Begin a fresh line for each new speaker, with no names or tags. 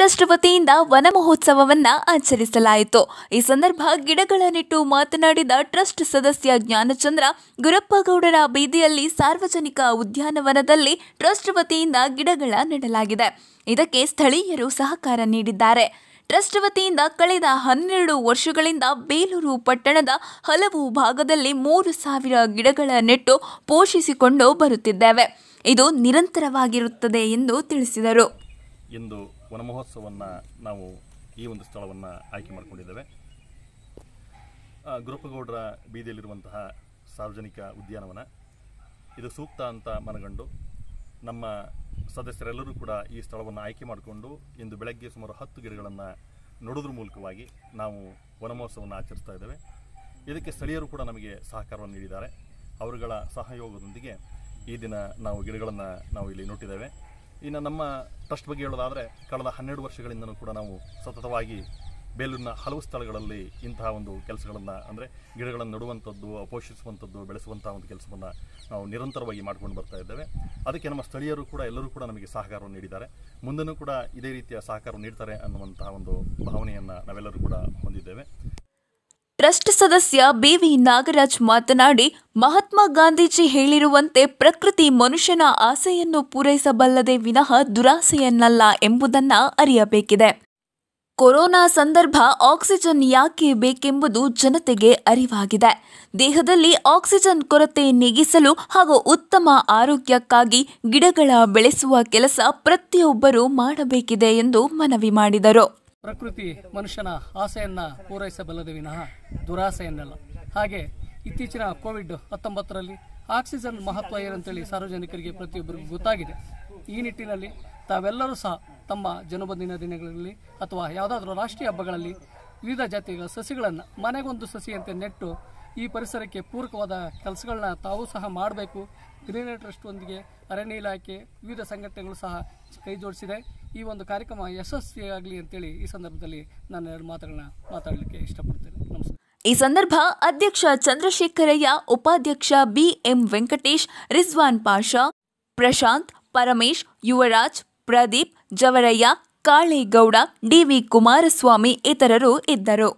trust ವತಿಯಿಂದ ವನ ಮಹೋತ್ಸವವನ್ನ ಆಚರಿಸಲಾಯಿತು ಈ ಸಂದರ್ಭ ಗಿಡಗಳ ನೆಟ್ಟು ಮಾತನಾಡಿದ ಟ್ರಸ್ಟ್ ಸದಸ್ಯ ಜ್ಞಾನಚಂದ್ರ ಗುರಪ್ಪಗೌಡರ ಬೀದಿಯಲ್ಲಿ ಸಾರ್ವಜನಿಕ ಉದ್ಯಾನವನದಲ್ಲಿ ಟ್ರಸ್ಟ್ ವತಿಯಿಂದ ಗಿಡಗಳ ನೆಡಲಾಗಿದೆ ಇದಕ್ಕೆ ಸ್ಥಳೀಯರು ಸಹಕಾರ ನೀಡಿದ್ದಾರೆ ಟ್ರಸ್ಟ್ ವತಿಯಿಂದ ಕಳೆದ ಹನ್ನೆರಡು ವರ್ಷಗಳಿಂದ ಬೇಲೂರು ಪಟ್ಟಣದ ಹಲವು ಭಾಗದಲ್ಲಿ ಮೂರು ಸಾವಿರ ಗಿಡಗಳ ನೆಟ್ಟು ಪೋಷಿಸಿಕೊಂಡು ಬರುತ್ತಿದ್ದೇವೆ ಇದು ನಿರಂತರವಾಗಿರುತ್ತದೆ ಎಂದು ತಿಳಿಸಿದರು
ಎಂದು ವನಮಹೋತ್ಸವವನ್ನು ನಾವು ಈ ಒಂದು ಸ್ಥಳವನ್ನು ಆಯ್ಕೆ ಮಾಡಿಕೊಂಡಿದ್ದೇವೆ ಗುರುಪಗೌಡರ ಬೀದಿಯಲ್ಲಿರುವಂತಹ ಸಾರ್ವಜನಿಕ ಉದ್ಯಾನವನ ಇದು ಸೂಕ್ತ ಅಂತ ಮನಗಂಡು ನಮ್ಮ ಸದಸ್ಯರೆಲ್ಲರೂ ಕೂಡ ಈ ಸ್ಥಳವನ್ನು ಆಯ್ಕೆ ಮಾಡಿಕೊಂಡು ಇಂದು ಬೆಳಗ್ಗೆ ಸುಮಾರು ಹತ್ತು ಗಿಡಗಳನ್ನು ನೋಡೋದ್ರ ಮೂಲಕವಾಗಿ ನಾವು ವನಮಹೋತ್ಸವವನ್ನು ಆಚರಿಸ್ತಾ ಇದ್ದೇವೆ ಇದಕ್ಕೆ ಸ್ಥಳೀಯರು ಕೂಡ ನಮಗೆ ಸಹಕಾರವನ್ನು ನೀಡಿದ್ದಾರೆ ಅವರುಗಳ ಸಹಯೋಗದೊಂದಿಗೆ ಈ ದಿನ ನಾವು ಗಿಡಗಳನ್ನು ನಾವು ಇಲ್ಲಿ ನೋಟಿದ್ದೇವೆ ಇನ್ನು ನಮ್ಮ ಟ್ರಸ್ಟ್ ಬಗ್ಗೆ ಹೇಳೋದಾದರೆ ಕಳೆದ ಹನ್ನೆರಡು ವರ್ಷಗಳಿಂದಲೂ ಕೂಡ ನಾವು ಸತತವಾಗಿ ಬೇಲೂರಿನ ಹಲವು ಸ್ಥಳಗಳಲ್ಲಿ ಇಂತಹ ಒಂದು ಕೆಲಸಗಳನ್ನು ಅಂದರೆ ಗಿಡಗಳನ್ನು ನೆಡುವಂಥದ್ದು ಪೋಷಿಸುವಂಥದ್ದು ಬೆಳೆಸುವಂಥ ಒಂದು ಕೆಲಸವನ್ನು ನಾವು ನಿರಂತರವಾಗಿ ಮಾಡ್ಕೊಂಡು ಬರ್ತಾ ಇದ್ದೇವೆ ಅದಕ್ಕೆ ನಮ್ಮ ಸ್ಥಳೀಯರು ಕೂಡ ಎಲ್ಲರೂ ಕೂಡ ನಮಗೆ ಸಹಕಾರವನ್ನು ನೀಡಿದ್ದಾರೆ ಮುಂದೆನೂ ಕೂಡ ಇದೇ ರೀತಿಯ ಸಹಕಾರ ನೀಡ್ತಾರೆ ಅನ್ನುವಂತಹ ಒಂದು ಭಾವನೆಯನ್ನು ನಾವೆಲ್ಲರೂ ಕೂಡ ಹೊಂದಿದ್ದೇವೆ
ಟ್ರಸ್ಟ್ ಸದಸ್ಯ ಬಿವಿ ನಾಗರಾಜ್ ಮಾತನಾಡಿ ಮಹಾತ್ಮ ಗಾಂಧೀಜಿ ಹೇಳಿರುವಂತೆ ಪ್ರಕೃತಿ ಮನುಷ್ಯನ ಆಸೆಯನ್ನು ಪೂರೈಸಬಲ್ಲದೆ ವಿನಃ ದುರಾಸೆಯನ್ನಲ್ಲ ಎಂಬುದನ್ನು ಅರಿಯಬೇಕಿದೆ ಕೊರೋನಾ ಸಂದರ್ಭ ಆಕ್ಸಿಜನ್ ಯಾಕೆ ಬೇಕೆಂಬುದು ಜನತೆಗೆ ಅರಿವಾಗಿದೆ ದೇಹದಲ್ಲಿ ಆಕ್ಸಿಜನ್ ಕೊರತೆ ನೀಗಿಸಲು ಹಾಗೂ ಉತ್ತಮ ಆರೋಗ್ಯಕ್ಕಾಗಿ ಗಿಡಗಳ ಬೆಳೆಸುವ ಕೆಲಸ ಪ್ರತಿಯೊಬ್ಬರೂ ಮಾಡಬೇಕಿದೆ ಎಂದು ಮನವಿ ಮಾಡಿದರು
ಪ್ರಕೃತಿ ಮನುಷ್ಯನ ಆಸೆಯನ್ನು ಪೂರೈಸಬಲ್ಲದೆ ವಿನಃ ದುರಾಸೆಯನ್ನಲ್ಲ ಹಾಗೆ ಇತ್ತೀಚಿನ ಕೋವಿಡ್ ಹತ್ತೊಂಬತ್ತರಲ್ಲಿ ಆಕ್ಸಿಜನ್ ಮಹತ್ವ ಏನಂತೇಳಿ ಸಾರ್ವಜನಿಕರಿಗೆ ಪ್ರತಿಯೊಬ್ಬರಿಗೂ ಗೊತ್ತಾಗಿದೆ ಈ ನಿಟ್ಟಿನಲ್ಲಿ ತಾವೆಲ್ಲರೂ ಸಹ ತಮ್ಮ ಜನ್ಮದಿನ ದಿನಗಳಲ್ಲಿ ಅಥವಾ ಯಾವುದಾದ್ರೂ ರಾಷ್ಟ್ರೀಯ ಹಬ್ಬಗಳಲ್ಲಿ ವಿವಿಧ ಜಾತಿಗಳ ಸಸಿಗಳನ್ನು ಮನೆಗೊಂದು ಸಸಿಯಂತೆ ನೆಟ್ಟು ಈ ಪರಿಸರಕ್ಕೆ ಪೂರಕವಾದ ಕೆಲಸಗಳನ್ನ ತಾವು ಸಹ ಮಾಡಬೇಕು ಟ್ರಸ್ಟ್ ಒಂದಿಗೆ ಅರಣ್ಯ ಇಲಾಖೆ ವಿವಿಧ ಸಂಘಟನೆಗಳು ಸಹ ಕೈ ಜೋಡಿಸಿದೆ ಈ ಒಂದು ಕಾರ್ಯಕ್ರಮ ಯಶಸ್ವಿಯಾಗಲಿ ಅಂತೇಳಿ ಈ ಸಂದರ್ಭದಲ್ಲಿ ನಾನು ಎರಡು ಮಾತುಗಳನ್ನ ಮಾತಾಡಲಿಕ್ಕೆ ಇಷ್ಟಪಡ್ತೇನೆ
ನಮಸ್ಕಾರ ಈ ಸಂದರ್ಭ ಅಧ್ಯಕ್ಷ ಚಂದ್ರಶೇಖರಯ್ಯ ಉಪಾಧ್ಯಕ್ಷ ಬಿಎಂ ವೆಂಕಟೇಶ್ ರಿಜ್ವಾನ್ ಪಾಷಾ ಪ್ರಶಾಂತ್ ಪರಮೇಶ್ ಯುವರಾಜ್ ಪ್ರದೀಪ್ ಜವರಯ್ಯ ಕಾಳೇಗೌಡ ಡಿವಿ ಕುಮಾರಸ್ವಾಮಿ ಇತರರು ಇದ್ದರು